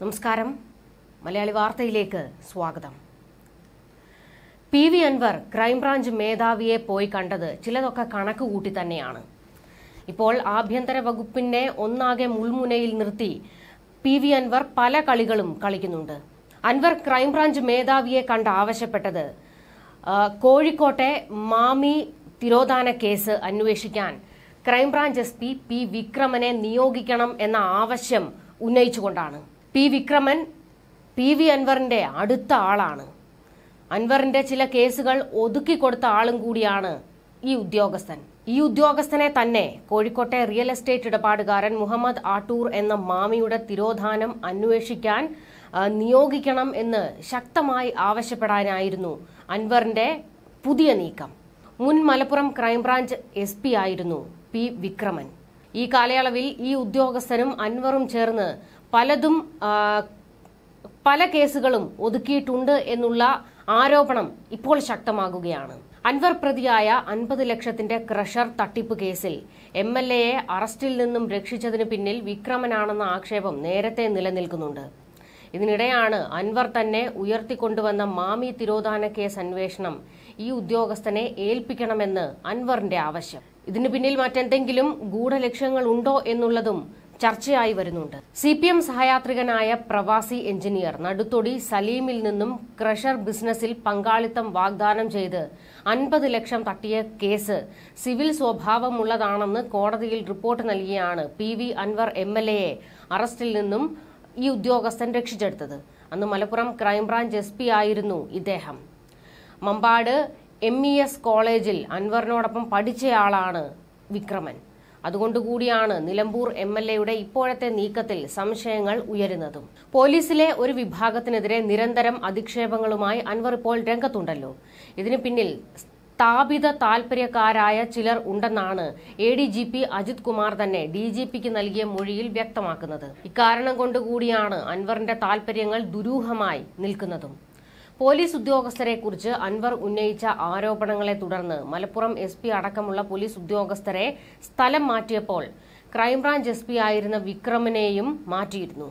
നമസ്കാരം മലയാളി വാർത്തയിലേക്ക് സ്വാഗതം പി വി അൻവർ ക്രൈംബ്രാഞ്ച് മേധാവിയെ പോയി കണ്ടത് ചിലതൊക്കെ കണക്ക് കൂട്ടി തന്നെയാണ് ഇപ്പോൾ ആഭ്യന്തര വകുപ്പിനെ ഒന്നാകെ മുൾമുനയിൽ നിർത്തി പി വി അൻവർ പല കളികളും കളിക്കുന്നുണ്ട് അൻവർ ക്രൈംബ്രാഞ്ച് മേധാവിയെ കണ്ട് ആവശ്യപ്പെട്ടത് കോഴിക്കോട്ടെ മാമി തിരോധാന കേസ് അന്വേഷിക്കാൻ ക്രൈംബ്രാഞ്ച് എസ് പി വിക്രമനെ നിയോഗിക്കണം എന്ന ആവശ്യം ഉന്നയിച്ചുകൊണ്ടാണ് പി വിക്രമൻ പി വി അൻവറിന്റെ അടുത്ത ആളാണ് അൻവറിന്റെ ചില കേസുകൾ ഒതുക്കി കൊടുത്ത ആളും കൂടിയാണ് ഈ ഉദ്യോഗസ്ഥൻ ഈ ഉദ്യോഗസ്ഥനെ തന്നെ കോഴിക്കോട്ടെ റിയൽ എസ്റ്റേറ്റ് ഇടപാടുകാരൻ മുഹമ്മദ് ആട്ടൂർ എന്ന മാമിയുടെ തിരോധാനം അന്വേഷിക്കാൻ നിയോഗിക്കണം എന്ന് ശക്തമായി ആവശ്യപ്പെടാനായിരുന്നു അൻവറിന്റെ പുതിയ നീക്കം മുൻ മലപ്പുറം ക്രൈംബ്രാഞ്ച് എസ് പി ആയിരുന്നു പി വിക്രമൻ ഈ കാലയളവിൽ ഈ ഉദ്യോഗസ്ഥനും അൻവറും ചേർന്ന് പലതും പല കേസുകളും ഒതുക്കിയിട്ടുണ്ട് എന്നുള്ള ആരോപണം ഇപ്പോൾ ശക്തമാകുകയാണ് അൻവർ പ്രതിയായ അൻപത് ലക്ഷത്തിന്റെ ക്രഷർ തട്ടിപ്പ് കേസിൽ എം എൽ എയെ അറസ്റ്റിൽ നിന്നും രക്ഷിച്ചതിന് പിന്നിൽ വിക്രമനാണെന്ന ആക്ഷേപം നേരത്തെ നിലനിൽക്കുന്നുണ്ട് ഇതിനിടെയാണ് അൻവർ തന്നെ ഉയർത്തിക്കൊണ്ടുവന്ന മാമി തിരോധാന കേസ് അന്വേഷണം ഈ ഉദ്യോഗസ്ഥനെ ഏൽപ്പിക്കണമെന്ന് അൻവറിന്റെ ആവശ്യം ഇതിനു പിന്നിൽ മറ്റെന്തെങ്കിലും ഗൂഢലക്ഷ്യങ്ങൾ ഉണ്ടോ എന്നുള്ളതും ചർച്ചയായി വരുന്നുണ്ട് സി പി എം സഹയാത്രികനായ പ്രവാസി എഞ്ചിനീയർ നടുത്തൊടി സലീമിൽ നിന്നും ക്രഷർ ബിസിനസിൽ പങ്കാളിത്തം വാഗ്ദാനം ചെയ്ത് അൻപത് ലക്ഷം തട്ടിയ കേസ് സിവിൽ സ്വഭാവമുള്ളതാണെന്ന് കോടതിയിൽ റിപ്പോർട്ട് നൽകിയാണ് P V Anvar M L എയെ അറസ്റ്റിൽ നിന്നും ഈ ഉദ്യോഗസ്ഥൻ രക്ഷിച്ചെടുത്തത് അന്ന് മലപ്പുറം ക്രൈംബ്രാഞ്ച് എസ് പി ആയിരുന്നു ഇദ്ദേഹം മമ്പാട് എം ഇ എസ് കോളേജിൽ അൻവറിനോടൊപ്പം പഠിച്ചയാളാണ് വിക്രമൻ അതുകൊണ്ടുകൂടിയാണ് നിലമ്പൂർ എം എൽ എയുടെ ഇപ്പോഴത്തെ നീക്കത്തിൽ സംശയങ്ങൾ ഉയരുന്നതും പോലീസിലെ ഒരു വിഭാഗത്തിനെതിരെ നിരന്തരം അധിക്ഷേപങ്ങളുമായി അൻവർ ഇപ്പോൾ രംഗത്തുണ്ടല്ലോ ഇതിന് പിന്നിൽ സ്ഥാപിത താൽപര്യക്കാരായ ചിലർ ഉണ്ടെന്നാണ് A D G P Ajith Kumar തന്നെ ഡി ജി പിക്ക് നൽകിയ മൊഴിയിൽ വ്യക്തമാക്കുന്നത് ഇക്കാരണം കൊണ്ടുകൂടിയാണ് അൻവറിന്റെ താൽപര്യങ്ങൾ ദുരൂഹമായി നിൽക്കുന്നതും പോലീസ് ഉദ്യോഗസ്ഥരെ കുറിച്ച് അൻവർ ഉന്നയിച്ച ആരോപണങ്ങളെ തുടർന്ന് മലപ്പുറം എസ് പി അടക്കമുള്ള പോലീസ് ഉദ്യോഗസ്ഥരെ സ്ഥലം മാറ്റിയപ്പോൾ ക്രൈംബ്രാഞ്ച് എസ് പി ആയിരുന്ന വിക്രമനെയും മാറ്റിയിരുന്നു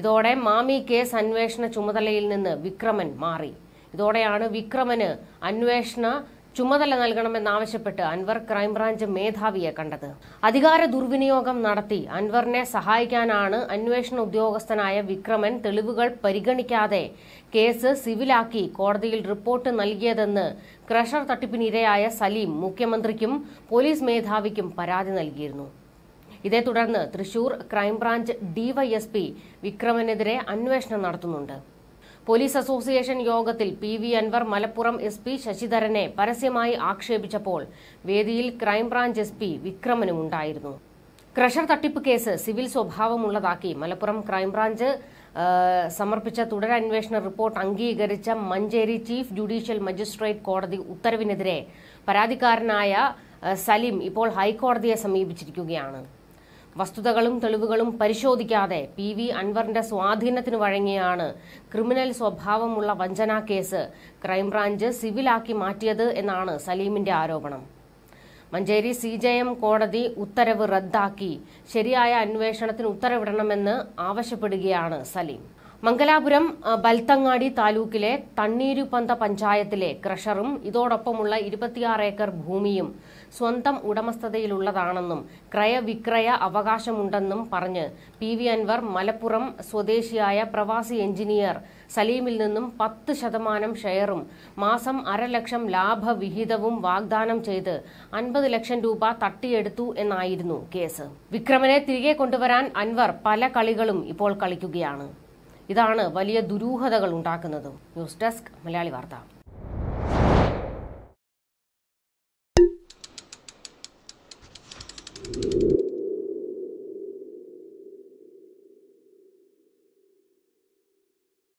ഇതോടെ മാമി കേസ് അന്വേഷണ ചുമതലയിൽ നിന്ന് വിക്രമൻ മാറി ഇതോടെയാണ് വിക്രമന് അന്വേഷണ ചുമതല നൽകണമെന്നാവശ്യപ്പെട്ട് അൻവർ ക്രൈംബ്രാഞ്ച് മേധാവിയെ കണ്ടത് അധികാര ദുർവിനിയോഗം നടത്തി അൻവറിനെ സഹായിക്കാനാണ് അന്വേഷണ ഉദ്യോഗസ്ഥനായ വിക്രമൻ തെളിവുകൾ പരിഗണിക്കാതെ കേസ് സിവിലാക്കി കോടതിയിൽ റിപ്പോർട്ട് നൽകിയതെന്ന് ക്രഷർ തട്ടിപ്പിനിരയായ സലീം മുഖ്യമന്ത്രിക്കും പോലീസ് മേധാവിക്കും പരാതി നൽകിയിരുന്നു ഇതേ തുടർന്ന് തൃശൂർ ക്രൈംബ്രാഞ്ച് ഡിവൈഎസ്പി വിക്രമനെതിരെ അന്വേഷണം നടത്തുന്നുണ്ട് പോലീസ് അസോസിയേഷൻ യോഗത്തിൽ P V Anvar Malappuram S P ശശിധരനെ പരസ്യമായി ആക്ഷേപിച്ചപ്പോൾ വേദിയിൽ ക്രൈംബ്രാഞ്ച് എസ് പി വിക്രമനുമുണ്ടായിരുന്നു ക്രഷർ തട്ടിപ്പ് കേസ് സിവിൽ സ്വഭാവമുള്ളതാക്കി മലപ്പുറം ക്രൈംബ്രാഞ്ച് സമർപ്പിച്ച തുടരന്വേഷണ റിപ്പോർട്ട് അംഗീകരിച്ച മഞ്ചേരി ചീഫ് ജുഡീഷ്യൽ മജിസ്ട്രേറ്റ് കോടതി ഉത്തരവിനെതിരെ പരാതിക്കാരനായ സലീം ഇപ്പോൾ ഹൈക്കോടതിയെ സമീപിച്ചിരിക്കുകയാണ് വസ്തുതകളും തെളിവുകളും പരിശോധിക്കാതെ പി വി അൻവറിന്റെ സ്വാധീനത്തിന് വഴങ്ങിയാണ് ക്രിമിനൽ സ്വഭാവമുള്ള വഞ്ചനാ കേസ് ക്രൈംബ്രാഞ്ച് സിവിലാക്കി മാറ്റിയത് എന്നാണ് സലീമിന്റെ ആരോപണം മഞ്ചേരി സി ജെ എം കോടതി ഉത്തരവ് റദ്ദാക്കി ശരിയായ അന്വേഷണത്തിന് ഉത്തരവിടണമെന്ന് ആവശ്യപ്പെടുകയാണ് സലീം മംഗലാപുരം ബൽത്തങ്ങാടി താലൂക്കിലെ തണ്ണീരുപന്ത പഞ്ചായത്തിലെ ക്രഷറും ഇതോടൊപ്പമുള്ള ഇരുപത്തിയാറ് ഏക്കർ ഭൂമിയും സ്വന്തം ഉടമസ്ഥതയിലുള്ളതാണെന്നും ക്രയവിക്രയ അവകാശമുണ്ടെന്നും പറഞ്ഞ് പി വി അൻവർ മലപ്പുറം സ്വദേശിയായ പ്രവാസി എഞ്ചിനീയർ സലീമിൽ നിന്നും പത്ത് ശതമാനം ഷെയറും മാസം അരലക്ഷം ലാഭവിഹിതവും വാഗ്ദാനം ചെയ്ത് അൻപത് ലക്ഷം രൂപ തട്ടിയെടുത്തു എന്നായിരുന്നു കേസ് വിക്രമനെ തിരികെ കൊണ്ടുവരാൻ അൻവർ പല കളികളും ഇപ്പോൾ കളിക്കുകയാണ് ഇതാണ് വലിയ ദുരൂഹതകൾ ഉണ്ടാക്കുന്നതും ന്യൂസ് ഡെസ്ക് മലയാളി വാർത്ത